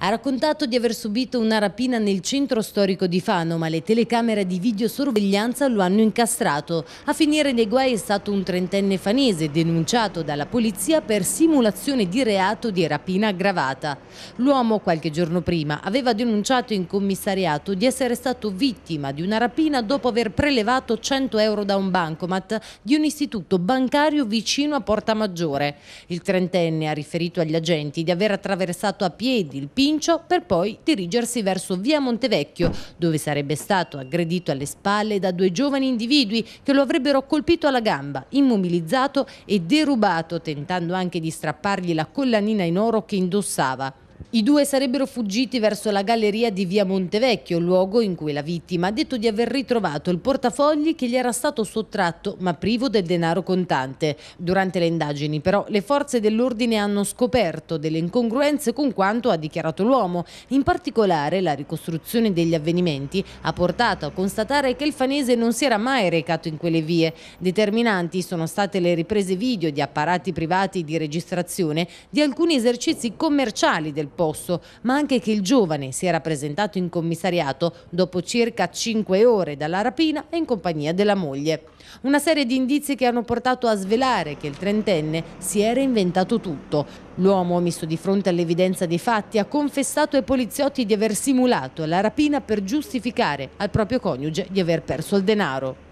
Ha raccontato di aver subito una rapina nel centro storico di Fano, ma le telecamere di videosorveglianza lo hanno incastrato. A finire nei guai è stato un trentenne fanese denunciato dalla polizia per simulazione di reato di rapina aggravata. L'uomo qualche giorno prima aveva denunciato in commissariato di essere stato vittima di una rapina dopo aver prelevato 100 euro da un bancomat di un istituto bancario vicino a Porta Maggiore. Il trentenne ha riferito agli agenti di aver attraversato a piedi il pinto Pincio per poi dirigersi verso via Montevecchio, dove sarebbe stato aggredito alle spalle da due giovani individui che lo avrebbero colpito alla gamba, immobilizzato e derubato, tentando anche di strappargli la collanina in oro che indossava. I due sarebbero fuggiti verso la galleria di via Montevecchio, luogo in cui la vittima ha detto di aver ritrovato il portafogli che gli era stato sottratto ma privo del denaro contante. Durante le indagini però le forze dell'ordine hanno scoperto delle incongruenze con quanto ha dichiarato l'uomo. In particolare la ricostruzione degli avvenimenti ha portato a constatare che il fanese non si era mai recato in quelle vie. Determinanti sono state le riprese video di apparati privati di registrazione di alcuni esercizi commerciali del del posto, ma anche che il giovane si era presentato in commissariato dopo circa 5 ore dalla rapina e in compagnia della moglie. Una serie di indizi che hanno portato a svelare che il trentenne si era inventato tutto. L'uomo, messo di fronte all'evidenza dei fatti, ha confessato ai poliziotti di aver simulato la rapina per giustificare al proprio coniuge di aver perso il denaro.